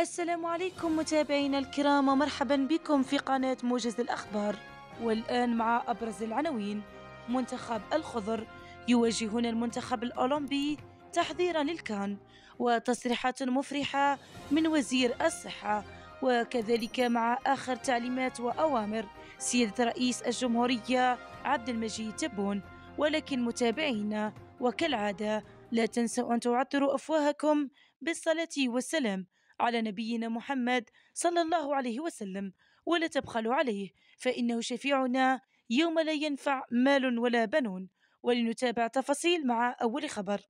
السلام عليكم متابعينا الكرام ومرحبا بكم في قناة موجز الأخبار والآن مع أبرز العناوين منتخب الخضر يواجهون المنتخب الأولمبي تحذيرا للكان وتصريحات مفرحة من وزير الصحة وكذلك مع آخر تعليمات وأوامر سيادة رئيس الجمهورية عبد المجيد تبون ولكن متابعينا وكالعادة لا تنسوا أن تعطروا أفواهكم بالصلاة والسلام على نبينا محمد صلى الله عليه وسلم ولا تبخلوا عليه فإنه شفيعنا يوم لا ينفع مال ولا بنون ولنتابع تفاصيل مع أول خبر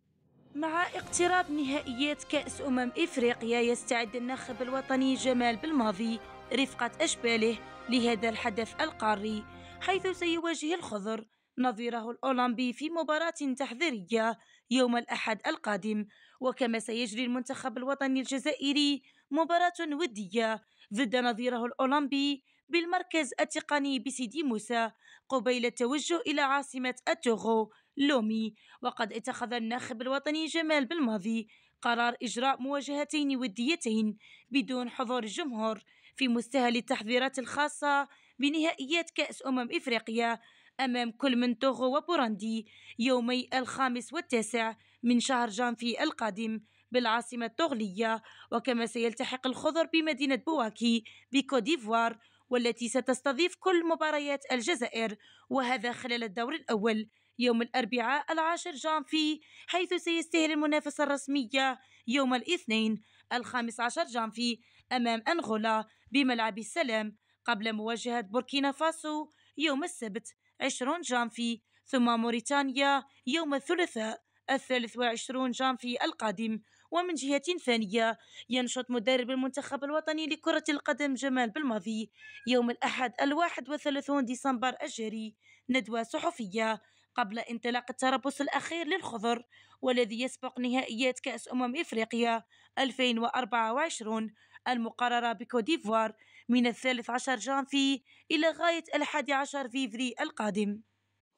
مع اقتراب نهائيات كأس أمم إفريقيا يستعد الناخب الوطني جمال بالماضي رفقة أشباله لهذا الحدث القاري حيث سيواجه الخضر نظيره الأولمبي في مباراة تحذيرية يوم الأحد القادم وكما سيجري المنتخب الوطني الجزائري مباراة ودية ضد نظيره الأولمبي بالمركز التقني بسيدي موسى قبيل التوجه إلى عاصمة التوغو لومي وقد اتخذ الناخب الوطني جمال بالماضي قرار إجراء مواجهتين وديتين بدون حضور الجمهور في مستهل التحذيرات الخاصة بنهائيات كأس أمم إفريقيا أمام كل من توغو وبوراندي يومي الخامس والتاسع من شهر جانفي القادم بالعاصمة التغلية وكما سيلتحق الخضر بمدينة بواكي بكوديفوار والتي ستستضيف كل مباريات الجزائر وهذا خلال الدور الأول يوم الأربعاء العاشر جانفي حيث سيستهل المنافسة الرسمية يوم الاثنين الخامس عشر جانفي أمام أنغولا بملعب السلام قبل مواجهة بوركينا فاسو يوم السبت 20 جانفي ثم موريتانيا يوم الثلاثاء الثالث وعشرون جانفي القادم ومن جهة ثانية ينشط مدرب المنتخب الوطني لكرة القدم جمال بالماضي يوم الأحد الواحد وثلاثون ديسمبر الجاري ندوة صحفية قبل انطلاق التربص الأخير للخضر والذي يسبق نهائيات كأس أمم إفريقيا 2024 المقررة بكوديفوار من الثالث عشر جانفي إلى غاية الحادي عشر فيفري القادم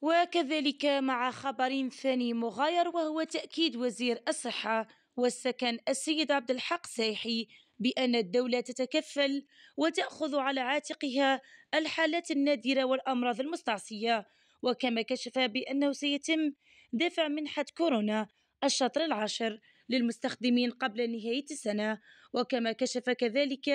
وكذلك مع خبر ثاني مغاير وهو تأكيد وزير الصحة والسكن السيد عبد الحق سايحي بأن الدولة تتكفل وتأخذ على عاتقها الحالات النادرة والأمراض المستعصية وكما كشف بأنه سيتم دفع منحة كورونا الشطر العاشر للمستخدمين قبل نهاية السنة وكما كشف كذلك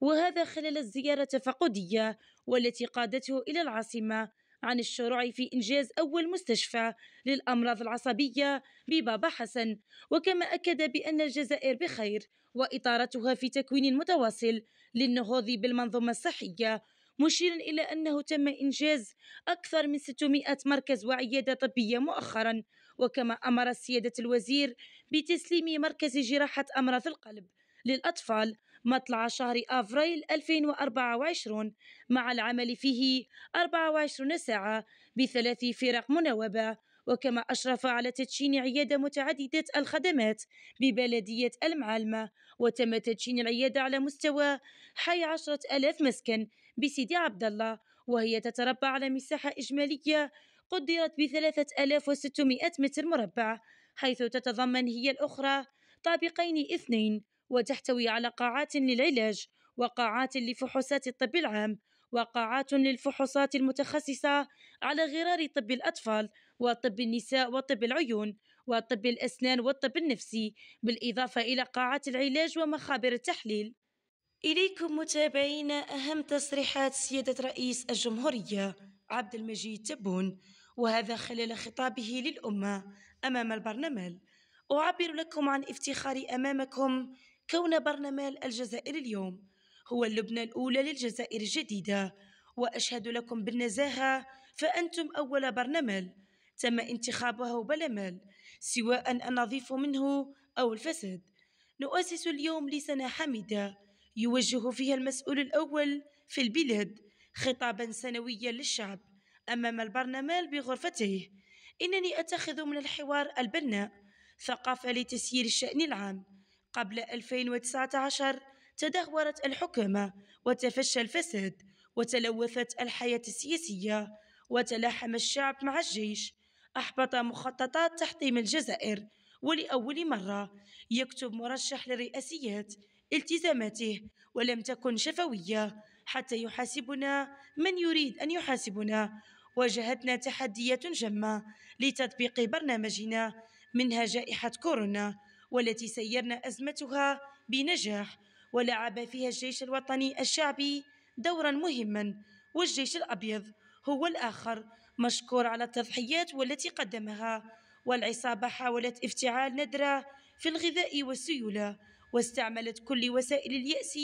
وهذا خلال الزيارة التفقدية والتي قادته إلى العاصمة عن الشروع في إنجاز أول مستشفى للأمراض العصبية ببابا حسن وكما أكد بأن الجزائر بخير وإطارتها في تكوين متواصل للنهوض بالمنظومة الصحية مشيرا إلى أنه تم إنجاز أكثر من 600 مركز وعيادة طبية مؤخرا وكما أمر سيادة الوزير بتسليم مركز جراحة أمراض القلب للأطفال مطلع شهر أفريل 2024 مع العمل فيه 24 ساعة بثلاث فرق مناوبة وكما أشرف على تدشين عيادة متعددة الخدمات ببلدية المعلمة وتم تدشين العيادة على مستوى حي عشرة ألاف مسكن بسيدي عبد الله وهي تتربع على مساحة إجمالية قدرت بثلاثة ألاف وستمائة متر مربع حيث تتضمن هي الأخرى طابقين اثنين وتحتوي على قاعات للعلاج وقاعات لفحوصات الطب العام وقاعات للفحوصات المتخصصة على غرار طب الأطفال وطب النساء وطب العيون وطب الأسنان والطب النفسي بالإضافة إلى قاعات العلاج ومخابر التحليل إليكم متابعينا أهم تصريحات سيادة رئيس الجمهورية عبد المجيد تبون وهذا خلال خطابه للأمة أمام البرلمان أعبر لكم عن افتخاري أمامكم كون برنامج الجزائر اليوم هو اللبنة الأولى للجزائر الجديدة وأشهد لكم بالنزاهة فأنتم أول برنامج تم انتخابه بلا مال سواء النظيف منه أو الفساد نؤسس اليوم لسنة حميدة يوجه فيها المسؤول الأول في البلاد خطابا سنويا للشعب أمام البرلمان بغرفته إنني أتخذ من الحوار البناء ثقافة لتسيير الشأن العام قبل 2019 تدهورت الحكومة وتفشى الفساد وتلوثت الحياة السياسية وتلاحم الشعب مع الجيش أحبط مخططات تحطيم الجزائر ولأول مرة يكتب مرشح للرئاسيات التزاماته ولم تكن شفوية حتى يحاسبنا من يريد أن يحاسبنا واجهتنا تحديات جمة لتطبيق برنامجنا منها جائحة كورونا والتي سيرنا أزمتها بنجاح ولعب فيها الجيش الوطني الشعبي دورا مهما والجيش الأبيض هو الآخر مشكور على التضحيات والتي قدمها والعصابة حاولت افتعال ندرة في الغذاء والسيولة واستعملت كل وسائل اليأس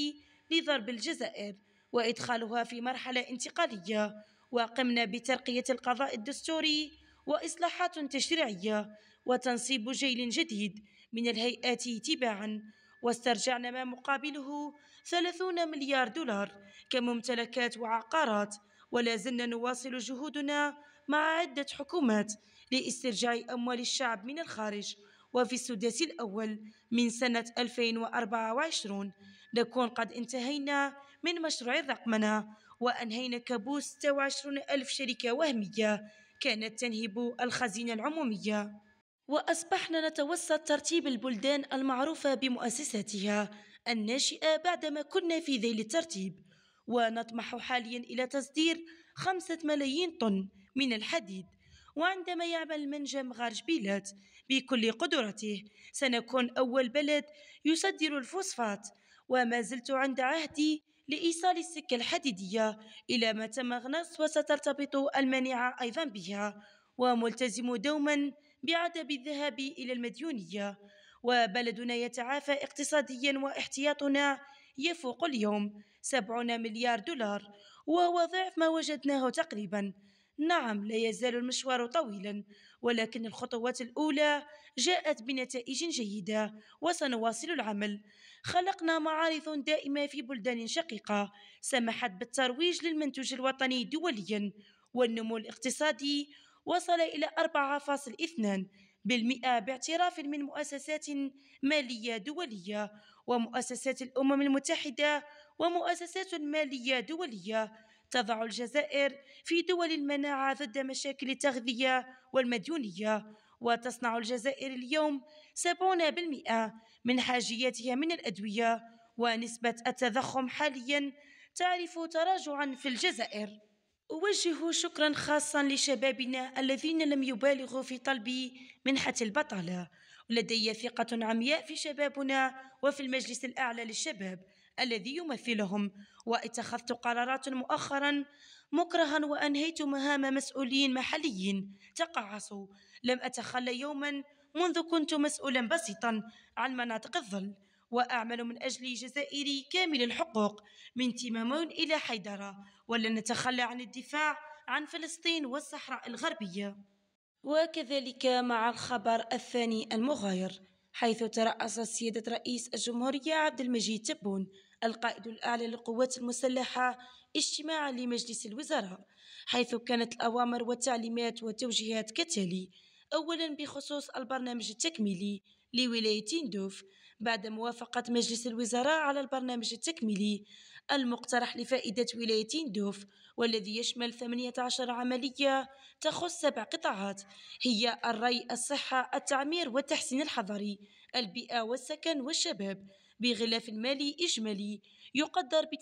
لضرب الجزائر وإدخالها في مرحلة انتقالية وقمنا بترقية القضاء الدستوري وإصلاحات تشريعية وتنصيب جيل جديد من الهيئات تباعا واسترجعنا ما مقابله 30 مليار دولار كممتلكات وعقارات ولا زلنا نواصل جهودنا مع عدة حكومات لاسترجاع أموال الشعب من الخارج وفي السداس الأول من سنة 2024 نكون قد انتهينا من مشروع الرقمنة وأنهينا كابوس 26 ألف شركة وهمية كانت تنهب الخزينة العمومية وأصبحنا نتوسط ترتيب البلدان المعروفة بمؤسساتها الناشئة بعدما كنا في ذيل الترتيب ونطمح حاليا إلى تصدير خمسة ملايين طن من الحديد وعندما يعمل منجم غارج بيلات بكل قدرته سنكون أول بلد يصدر الفوسفات وما زلت عند عهدي لإيصال السكة الحديدية إلى ما تم غناص وسترتبط المانعة أيضا بها وملتزم دوما بعد بالذهاب إلى المديونية وبلدنا يتعافى اقتصاديا واحتياطنا يفوق اليوم 70 مليار دولار وهو ضعف ما وجدناه تقريبا نعم لا يزال المشوار طويلا ولكن الخطوات الأولى جاءت بنتائج جيدة وسنواصل العمل خلقنا معارض دائمة في بلدان شقيقة سمحت بالترويج للمنتوج الوطني دوليا والنمو الاقتصادي وصل إلى 4.2% باعتراف من مؤسسات مالية دولية ومؤسسات الأمم المتحدة ومؤسسات مالية دولية تضع الجزائر في دول المناعة ضد مشاكل التغذية والمديونية وتصنع الجزائر اليوم 70% من حاجياتها من الأدوية ونسبة التضخم حاليا تعرف تراجعا في الجزائر أوجه شكرا خاصا لشبابنا الذين لم يبالغوا في طلب منحة البطالة ولدي ثقة عمياء في شبابنا وفي المجلس الأعلى للشباب الذي يمثلهم واتخذت قرارات مؤخرا مكرها وأنهيت مهام مسؤولين محليين تقاعسوا لم أتخلى يوما منذ كنت مسؤولا بسيطا عن مناطق الظل وأعمل من أجل جزائري كامل الحقوق من تيمامون إلى حيدرة ولن نتخلى عن الدفاع عن فلسطين والصحراء الغربية وكذلك مع الخبر الثاني المغاير حيث ترأس سيادة رئيس الجمهورية عبد المجيد تبون القائد الأعلى للقوات المسلحة اجتماعا لمجلس الوزراء حيث كانت الأوامر والتعليمات والتوجيهات كالتالي أولا بخصوص البرنامج التكميلي لولاية تندوف بعد موافقة مجلس الوزراء على البرنامج التكميلي المقترح لفائدة ولاية دوف والذي يشمل 18 عملية تخص سبع قطاعات هي الري الصحة التعمير والتحسين الحضري البيئة والسكن والشباب بغلاف مالي إجمالي يقدر ب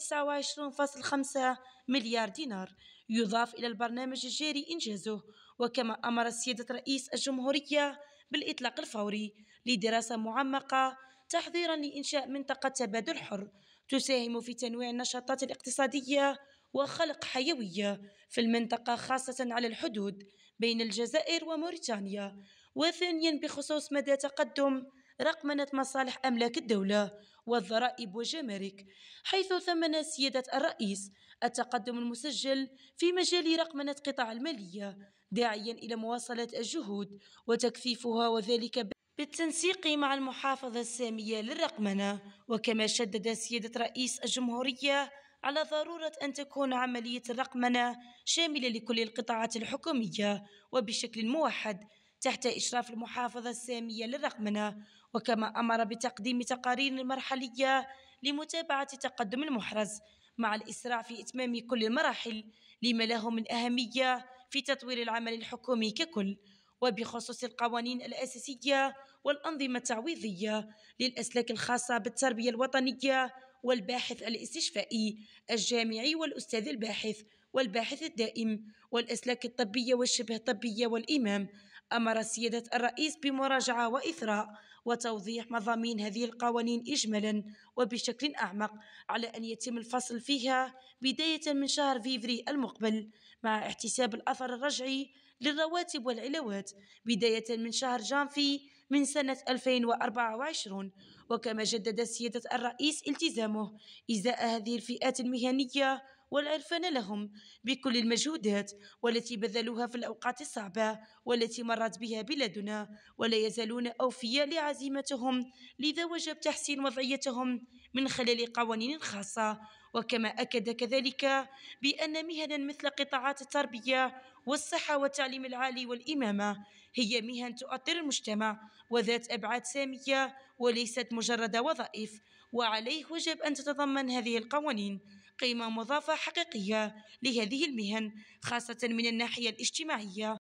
29.5 مليار دينار يضاف إلى البرنامج الجاري إنجازه وكما أمر سيادة رئيس الجمهورية بالإطلاق الفوري لدراسة معمقة تحضيرا لإنشاء منطقة تبادل حر تساهم في تنويع النشاطات الاقتصادية وخلق حيوية في المنطقة خاصة على الحدود بين الجزائر وموريتانيا وثانيا بخصوص مدى تقدم رقمنة مصالح أملاك الدولة والضرائب والجمارك حيث ثمن سيادة الرئيس التقدم المسجل في مجال رقمنة قطاع المالية داعيا إلى مواصلة الجهود وتكثيفها وذلك بالتنسيق مع المحافظة السامية للرقمنة وكما شدد سيادة رئيس الجمهورية على ضرورة أن تكون عملية الرقمنة شاملة لكل القطاعات الحكومية وبشكل موحد تحت إشراف المحافظة السامية للرقمنة وكما أمر بتقديم تقارير مرحلية لمتابعة التقدم المحرز مع الإسراع في إتمام كل المراحل لما له من أهمية في تطوير العمل الحكومي ككل وبخصوص القوانين الأساسية والأنظمة التعويضية للأسلاك الخاصة بالتربية الوطنية والباحث الاستشفائي الجامعي والأستاذ الباحث والباحث الدائم والأسلاك الطبية والشبه الطبية والإمام أمر سيادة الرئيس بمراجعة وإثراء وتوضيح مضامين هذه القوانين إجمالا وبشكل أعمق على أن يتم الفصل فيها بداية من شهر فيفري المقبل مع احتساب الأثر الرجعي للرواتب والعلاوات بداية من شهر جانفي من سنة 2024 وكما جدد سيادة الرئيس التزامه إزاء هذه الفئات المهنية والعرفان لهم بكل المجهودات والتي بذلوها في الأوقات الصعبة والتي مرت بها بلادنا ولا يزالون أوفياء لعزيمتهم لذا وجب تحسين وضعيتهم من خلال قوانين خاصة وكما أكد كذلك بأن مهنا مثل قطاعات التربية والصحة والتعليم العالي والإمامة هي مهن تؤطر المجتمع وذات أبعاد سامية وليست مجرد وظائف وعليه وجب أن تتضمن هذه القوانين قيمة مضافة حقيقية لهذه المهن خاصة من الناحية الاجتماعية